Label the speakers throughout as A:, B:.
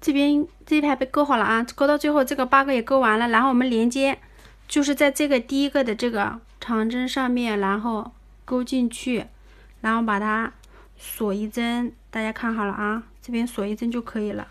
A: 这边这一排被钩好了啊，钩到最后这个八个也钩完了，然后我们连接，就是在这个第一个的这个长针上面，然后钩进去，然后把它锁一针，大家看好了啊，这边锁一针就可以了，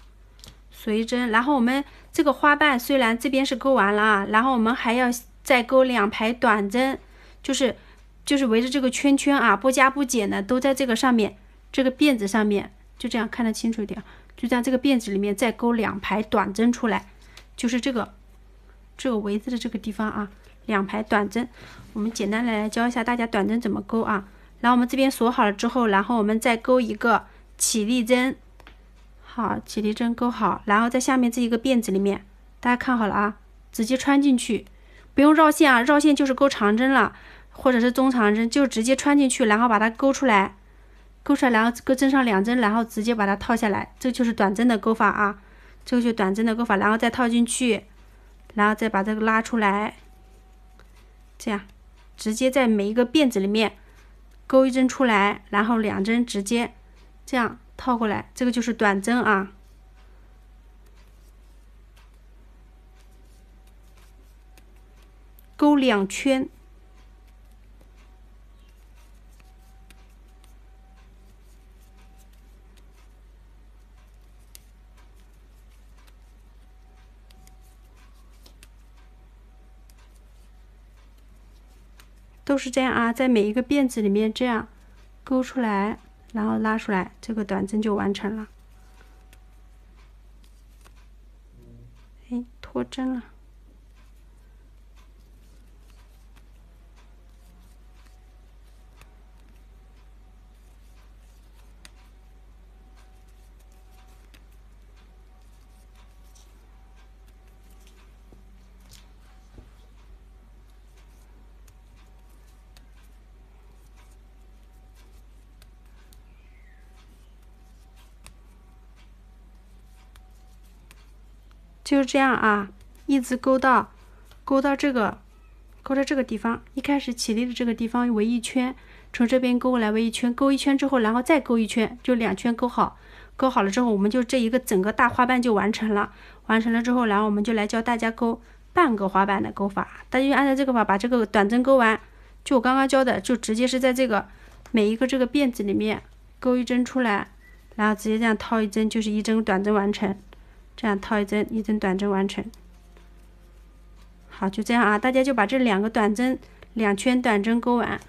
A: 锁一针，然后我们这个花瓣虽然这边是钩完了啊，然后我们还要再钩两排短针，就是就是围着这个圈圈啊，不加不减的都在这个上面，这个辫子上面。就这样看得清楚一点，就在这个辫子里面再钩两排短针出来，就是这个这个围子的这个地方啊，两排短针。我们简单来教一下大家短针怎么钩啊。来，我们这边锁好了之后，然后我们再钩一个起立针，好，起立针钩好，然后在下面这一个辫子里面，大家看好了啊，直接穿进去，不用绕线啊，绕线就是钩长针了，或者是中长针，就直接穿进去，然后把它钩出来。钩出来，然后各针上两针，然后直接把它套下来，这就是短针的钩法啊。这个就短针的钩法，然后再套进去，然后再把这个拉出来，这样直接在每一个辫子里面钩一针出来，然后两针直接这样套过来，这个就是短针啊。钩两圈。都是这样啊，在每一个辫子里面这样勾出来，然后拉出来，这个短针就完成了。哎，脱针了。就是这样啊，一直钩到，钩到这个，钩到这个地方，一开始起立的这个地方围一圈，从这边钩过来围一圈，钩一圈之后，然后再钩一圈，就两圈钩好。钩好了之后，我们就这一个整个大花瓣就完成了。完成了之后，然后我们就来教大家钩半个花瓣的钩法。大家就按照这个法，把这个短针钩完，就我刚刚教的，就直接是在这个每一个这个辫子里面钩一针出来，然后直接这样套一针，就是一针短针完成。这样套一针，一针短针完成。好，就这样啊，大家就把这两个短针，两圈短针勾完。